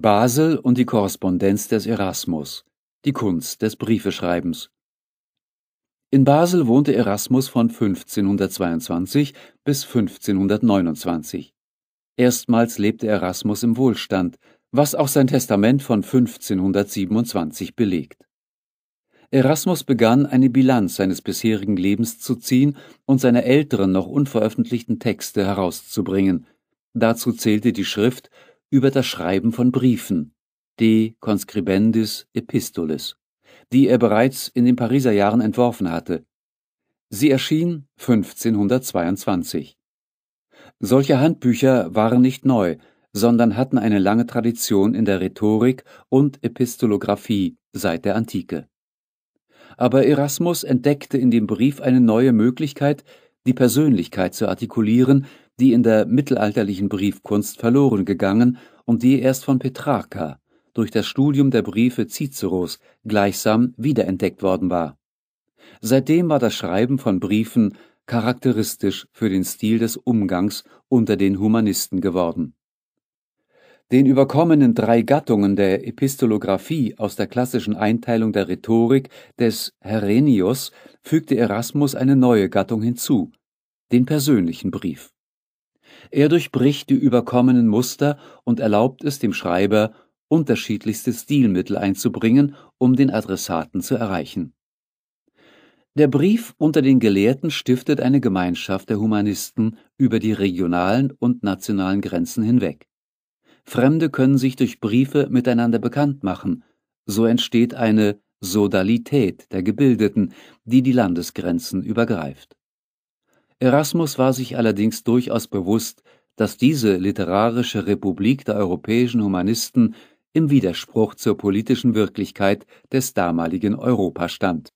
Basel und die Korrespondenz des Erasmus, die Kunst des Briefeschreibens. In Basel wohnte Erasmus von 1522 bis 1529. Erstmals lebte Erasmus im Wohlstand, was auch sein Testament von 1527 belegt. Erasmus begann, eine Bilanz seines bisherigen Lebens zu ziehen und seine älteren noch unveröffentlichten Texte herauszubringen. Dazu zählte die Schrift über das Schreiben von Briefen, De Conscribendis Epistolis, die er bereits in den Pariser Jahren entworfen hatte. Sie erschien 1522. Solche Handbücher waren nicht neu, sondern hatten eine lange Tradition in der Rhetorik und Epistolographie seit der Antike. Aber Erasmus entdeckte in dem Brief eine neue Möglichkeit, die Persönlichkeit zu artikulieren, die in der mittelalterlichen Briefkunst verloren gegangen und die erst von Petrarca durch das Studium der Briefe Ciceros gleichsam wiederentdeckt worden war. Seitdem war das Schreiben von Briefen charakteristisch für den Stil des Umgangs unter den Humanisten geworden. Den überkommenen drei Gattungen der Epistolographie aus der klassischen Einteilung der Rhetorik des Herennius fügte Erasmus eine neue Gattung hinzu, den persönlichen Brief. Er durchbricht die überkommenen Muster und erlaubt es dem Schreiber, unterschiedlichste Stilmittel einzubringen, um den Adressaten zu erreichen. Der Brief unter den Gelehrten stiftet eine Gemeinschaft der Humanisten über die regionalen und nationalen Grenzen hinweg. Fremde können sich durch Briefe miteinander bekannt machen, so entsteht eine Sodalität der Gebildeten, die die Landesgrenzen übergreift. Erasmus war sich allerdings durchaus bewusst, dass diese literarische Republik der europäischen Humanisten im Widerspruch zur politischen Wirklichkeit des damaligen Europa stand